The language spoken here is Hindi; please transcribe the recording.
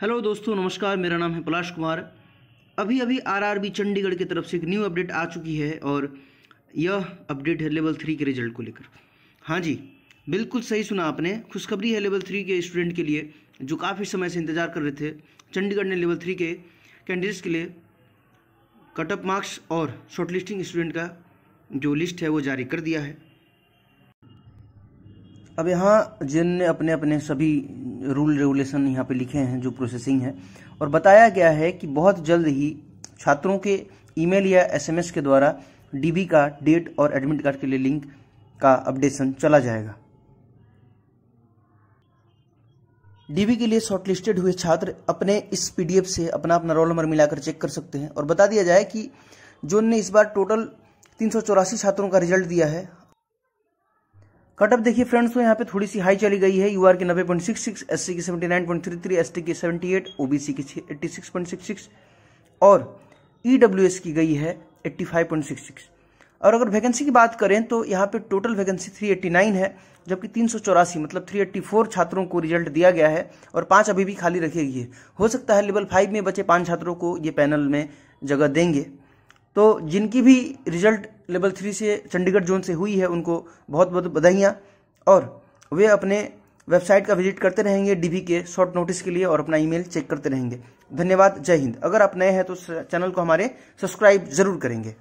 हेलो दोस्तों नमस्कार मेरा नाम है पलाश कुमार अभी अभी आरआरबी चंडीगढ़ की तरफ से एक न्यू अपडेट आ चुकी है और यह अपडेट है लेवल थ्री के रिजल्ट को लेकर हाँ जी बिल्कुल सही सुना आपने खुशखबरी है लेवल थ्री के स्टूडेंट के लिए जो काफ़ी समय से इंतजार कर रहे थे चंडीगढ़ ने लेवल थ्री के कैंडिडेट्स के लिए कटअप मार्क्स और शॉर्टलिस्टिंग स्टूडेंट का जो लिस्ट है वो जारी कर दिया है अब यहाँ जिन ने अपने अपने सभी रूल रेगुलेशन यहाँ पे लिखे हैं जो प्रोसेसिंग है और बताया गया है कि बहुत जल्द ही छात्रों के ईमेल या एसएमएस के द्वारा डीबी का डेट और एडमिट कार्ड के लिए लिंक का अपडेशन चला जाएगा डीबी के लिए शॉर्टलिस्टेड हुए छात्र अपने इस पीडीएफ से अपना अपना रोल नंबर मिलाकर चेक कर सकते हैं और बता दिया जाए कि जो ने इस बार टोटल तीन छात्रों का रिजल्ट दिया है कटअप देखिए फ्रेंड्स तो यहाँ पे थोड़ी सी हाई चली गई है यूआर के नब्बे point six six S C की seventy nine point three three S T की सेवेंटी एट ओबीसी की eighty six point six six और एस e की गई है eighty five point six six और अगर वैकेंसी की बात करें तो यहाँ पे total vacancy three eighty nine है जबकि तीन सौ चौरासी मतलब थ्री एट्टी फोर छात्रों को रिजल्ट दिया गया है और पाँच अभी भी खाली रखी गई है हो सकता है लेवल फाइव में बचे पाँच छात्रों को ये पैनल में जगह देंगे तो जिनकी भी रिजल्ट लेवल थ्री से चंडीगढ़ जोन से हुई है उनको बहुत बहुत बधाइयाँ और वे अपने वेबसाइट का विजिट करते रहेंगे डी के शॉर्ट नोटिस के लिए और अपना ईमेल चेक करते रहेंगे धन्यवाद जय हिंद अगर आप नए हैं तो चैनल को हमारे सब्सक्राइब जरूर करेंगे